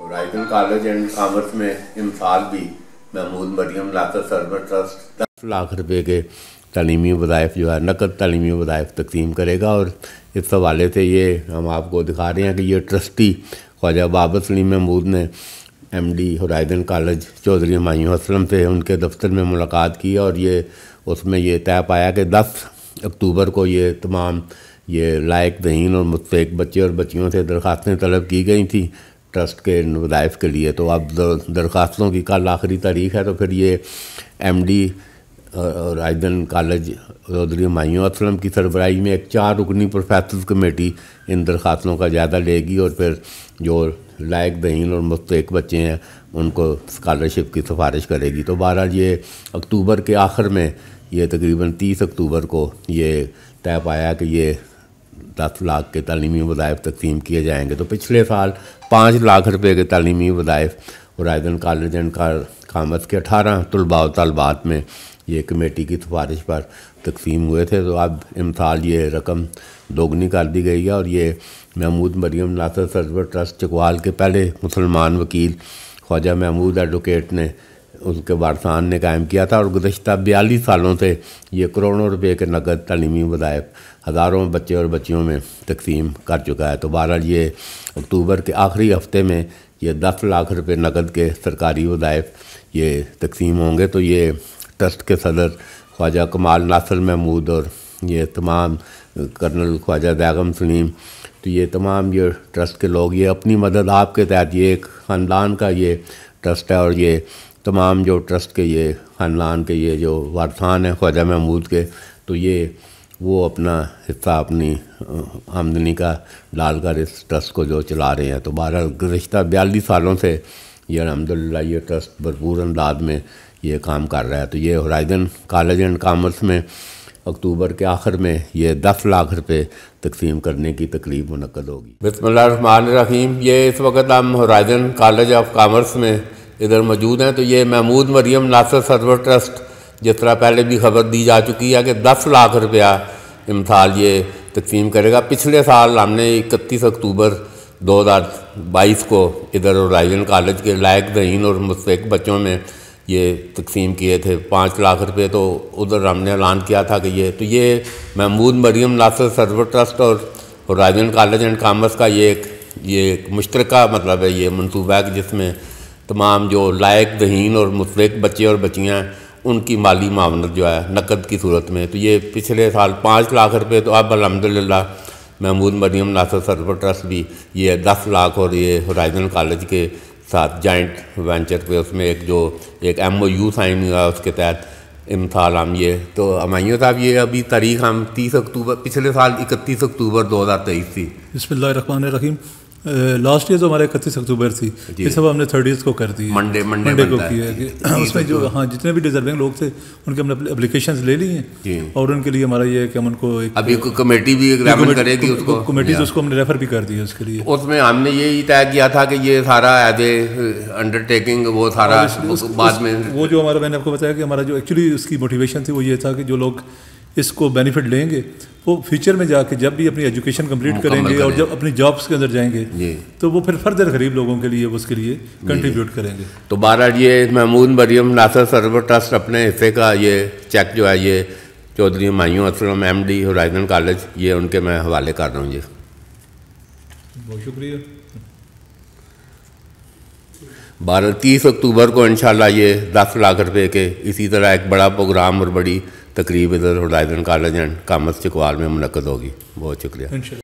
Ryzen college and commerce में इमसाल भी महमूद मरियम लाता सरबर ट्रस्ट दस लाख रुपये के तलीमी वज़ाइफ जो है नकद तलीमी वज़ाइफ तकसीम करेगा और इस हवाले से ये हम आपको दिखा रहे हैं कि ये ट्रस्टी ख्वाजा बाबर सलीम महमूद ने M D Horizon college Chaudhry Humayun Aslam से उनके दफ्तर में मुलाकात की और ये उसमें ये तय पाया कि दस अक्टूबर को ये तमाम ये लायक दहीन और मुस्तक बच्चे और बच्चियों से दरख्वास्तें तलब की गई थी ट्रस्ट के वज़ाइफ के लिए तो अब दरख्वास्तों की कल आखिरी तारीख है तो फिर ये एम डी और आयदन कॉलेज चौधरी हमायूँ असलम की सरबराही में एक चार रुकनी प्रोफेसर कमेटी इन दरख्वास्तों का जायदा लेगी और फिर जो लायक दहीन और मुस्तक बच्चे हैं उनको स्कॉलरशिप की सिफारिश करेगी तो बहरहाल ये अक्टूबर के आखिर में ये तकरीबन तीस अक्टूबर को ये तय पाया कि ये दस लाख के तलीमी वदायफ़ तकसीम किए जाएंगे तो पिछले साल पाँच लाख रुपये के तलीमी वदायफ़ औरदन कॉलेज एंड कामत के अठारह तलबा तलबात में ये कमेटी की सिफारिश पर तकसीम हुए थे तो अब इमसाल ये रकम दोगुनी कर दी गई है और ये महमूद मरीम नासर सरवर ट्रस्ट चकवाल के पहले मुसलमान वकील ख्वाजा महमूद एडवोकेट ने उसके वारसान ने कायम किया था और गुजशत बयालीस सालों से ये करोड़ों रुपये के नकद तलीमी वदायफ हज़ारों बच्चे और बच्चियों में तकसीम कर चुका है तो बहरहाल ये अक्टूबर के आखिरी हफ्ते में ये दस लाख रुपये नकद के सरकारी वदायफ ये तकसीम होंगे तो ये ट्रस्ट के सदर ख्वाजा कमाल नासर महमूद और ये तमाम कर्नल ख्वाजा दैगम सलीम तो ये तमाम ये ट्रस्ट के लोग ये अपनी मदद आपके तहत ये एक ख़ानदान का ये ट्रस्ट है और ये तमाम जो ट्रस्ट के ये ख़ानदान के ये जो वारसान हैं ख्वाजा महमूद के तो ये वो अपना हिस्सा अपनी आमदनी का डालकर इस ट्रस्ट को जो चला रहे हैं तो बहरहाल गुज्त बयालीस सालों से ये अलहमदिल्ला ये ट्रस्ट भरपूर अंदाज में ये काम कर रहा है तो ये हराइजन कॉलेज एंड कामर्स में अक्टूबर के आखिर में ये दस लाख रुपये तकसीम करने की तकरीब मनकद होगी बसमीम ये इस वक्त हम हराइजन कॉलेज ऑफ कामर्स में इधर मौजूद हैं तो ये महमूद मरियम नासर सरवर ट्रस्ट जिस तरह पहले भी खबर दी जा चुकी है कि दस लाख रुपया इमसाल ये तकसीम करेगा पिछले साल हमने इकतीस अक्टूबर बाईस को इधर ओराइजन कॉलेज के लायक दहीन और मुस्तक बच्चों में ये तकसीम किए थे पाँच लाख रुपये तो उधर हमने ऐलान किया था कि ये तो ये महमूद मरियम नासर सरवर ट्रस्ट और राजन कॉलेज एंड कामर्स का ये एक ये एक मुश्तरक मतलब है ये मनसूबा है जिसमें तमाम जो लायक दहीन और मुस्तक बच्चे और बच्चियाँ उनकी माली मामनत जो है नकद की सूरत में तो ये पिछले साल पाँच लाख रुपये तो अब अलहमदिल्ला महमूद मरीम नासर सरबर ट्रस्ट भी ये दस लाख और ये हराइजन कॉलेज के साथ जॉइंट वेंचर पे उसमें एक जो एक एम ओ यू साइन हुआ उसके तहत इम्ताल हम ये तो हमाइयों साहब ये अभी तारीख हम तीस अक्टूबर पिछले साल इकतीस अक्टूबर दो हज़ार तेईस थी बसमिल्लर लास्ट ईयर जो हमारे इकतीस अक्टूबर थी ये सब हमने थर्टीज को कर दी मंडे मंडे, मंडे को किया है तो उसमें जो हाँ जितने भी डिजर्विंग लोग थे उनके हमने अपलिकेशन ले ली हैं और उनके लिए हमारा ये है कि हम उनको एक अभी कमेटी भी करेगी उसको कमेटी उसको हमने रेफर भी कर है उसके लिए उसमें हमने यही तय किया था कि ये सारा एज ए अंडरटेकिंग वो सारा बाद में वो जो हमारा मैंने आपको बताया कि हमारा जो एक्चुअली उसकी मोटिवेशन थी वो ये था कि जो लोग इसको बेनिफिट लेंगे वो फ्यूचर में जाके जब भी अपनी एजुकेशन कंप्लीट करेंगे और जब अपनी जॉब्स के अंदर जाएंगे तो वो फिर फर्दर गरीब लोगों के लिए उसके लिए कंट्रीब्यूट करेंगे तो बारह ये महमूद मरियम नासर सरवर ट्रस्ट अपने हिस्से का ये चेक जो है ये Chaudhry Humayun Aslam M D Horizon college ये उनके मैं हवाले कर रहा हूँ ये बहुत शुक्रिया बारह तीस अक्टूबर को इनशाला ये दस लाख रुपए के इसी तरह एक बड़ा प्रोग्राम और बड़ी तकरीब इधर होलाइजन कॉलेज एंड कामत चकवाल में मुनकद होगी बहुत शुक्रिया